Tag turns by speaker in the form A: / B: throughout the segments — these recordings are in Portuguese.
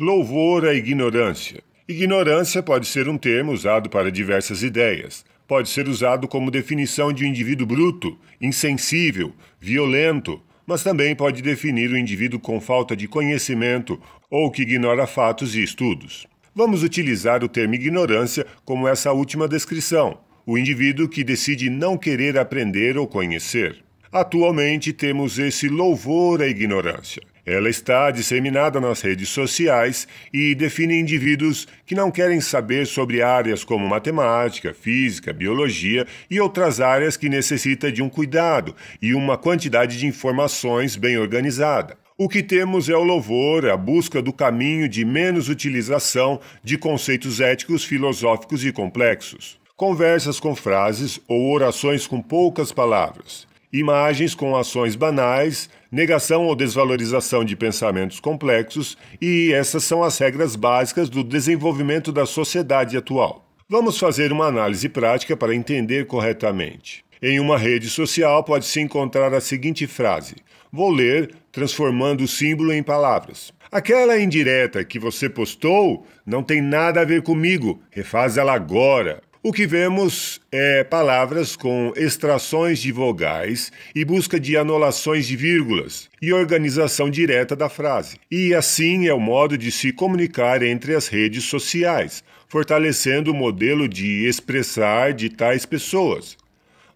A: Louvor à ignorância. Ignorância pode ser um termo usado para diversas ideias. Pode ser usado como definição de um indivíduo bruto, insensível, violento, mas também pode definir o indivíduo com falta de conhecimento ou que ignora fatos e estudos. Vamos utilizar o termo ignorância como essa última descrição, o indivíduo que decide não querer aprender ou conhecer. Atualmente temos esse louvor à ignorância. Ela está disseminada nas redes sociais e define indivíduos que não querem saber sobre áreas como matemática, física, biologia e outras áreas que necessita de um cuidado e uma quantidade de informações bem organizada. O que temos é o louvor, a busca do caminho de menos utilização de conceitos éticos, filosóficos e complexos. Conversas com frases ou orações com poucas palavras imagens com ações banais, negação ou desvalorização de pensamentos complexos, e essas são as regras básicas do desenvolvimento da sociedade atual. Vamos fazer uma análise prática para entender corretamente. Em uma rede social pode-se encontrar a seguinte frase: Vou ler, transformando o símbolo em palavras. Aquela indireta que você postou não tem nada a ver comigo, refaz ela agora. O que vemos é palavras com extrações de vogais e busca de anulações de vírgulas e organização direta da frase. E assim é o modo de se comunicar entre as redes sociais, fortalecendo o modelo de expressar de tais pessoas.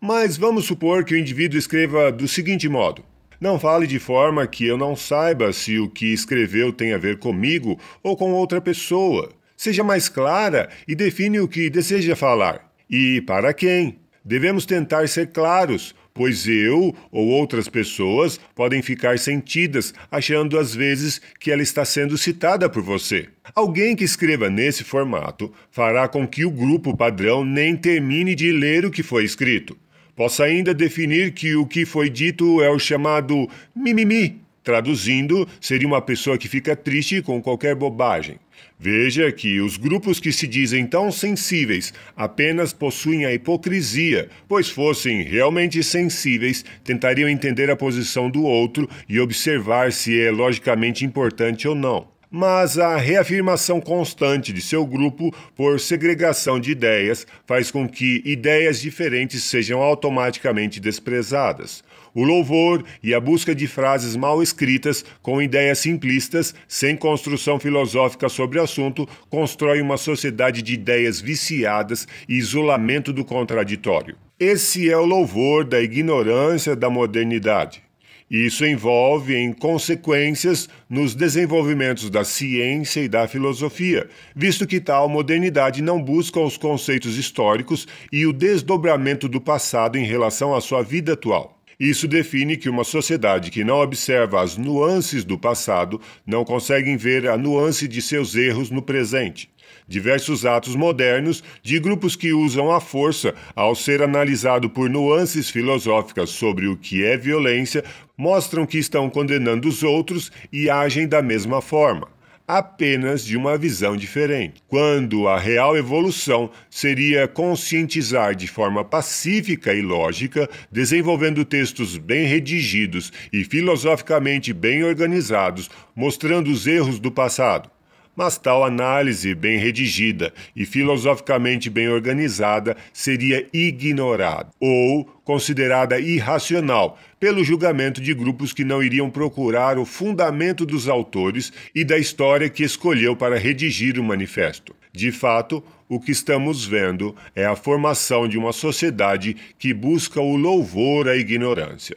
A: Mas vamos supor que o indivíduo escreva do seguinte modo: Não fale de forma que eu não saiba se o que escreveu tem a ver comigo ou com outra pessoa seja mais clara e define o que deseja falar e para quem. Devemos tentar ser claros, pois eu ou outras pessoas podem ficar sentidas, achando às vezes que ela está sendo citada por você. Alguém que escreva nesse formato fará com que o grupo padrão nem termine de ler o que foi escrito. Posso ainda definir que o que foi dito é o chamado mimimi, Traduzindo, seria uma pessoa que fica triste com qualquer bobagem. Veja que os grupos que se dizem tão sensíveis apenas possuem a hipocrisia, pois fossem realmente sensíveis, tentariam entender a posição do outro e observar se é logicamente importante ou não. Mas a reafirmação constante de seu grupo por segregação de ideias faz com que ideias diferentes sejam automaticamente desprezadas. O louvor e a busca de frases mal escritas, com ideias simplistas, sem construção filosófica sobre o assunto, constrói uma sociedade de ideias viciadas e isolamento do contraditório. Esse é o louvor da ignorância da modernidade. Isso envolve em consequências nos desenvolvimentos da ciência e da filosofia, visto que tal modernidade não busca os conceitos históricos e o desdobramento do passado em relação à sua vida atual. Isso define que uma sociedade que não observa as nuances do passado não consegue ver a nuance de seus erros no presente. Diversos atos modernos de grupos que usam a força, ao ser analisado por nuances filosóficas sobre o que é violência, mostram que estão condenando os outros e agem da mesma forma apenas de uma visão diferente, quando a real evolução seria conscientizar de forma pacífica e lógica, desenvolvendo textos bem redigidos e filosoficamente bem organizados, mostrando os erros do passado, mas tal análise bem redigida e filosoficamente bem organizada seria ignorada ou considerada irracional pelo julgamento de grupos que não iriam procurar o fundamento dos autores e da história que escolheu para redigir o manifesto. De fato, o que estamos vendo é a formação de uma sociedade que busca o louvor à ignorância.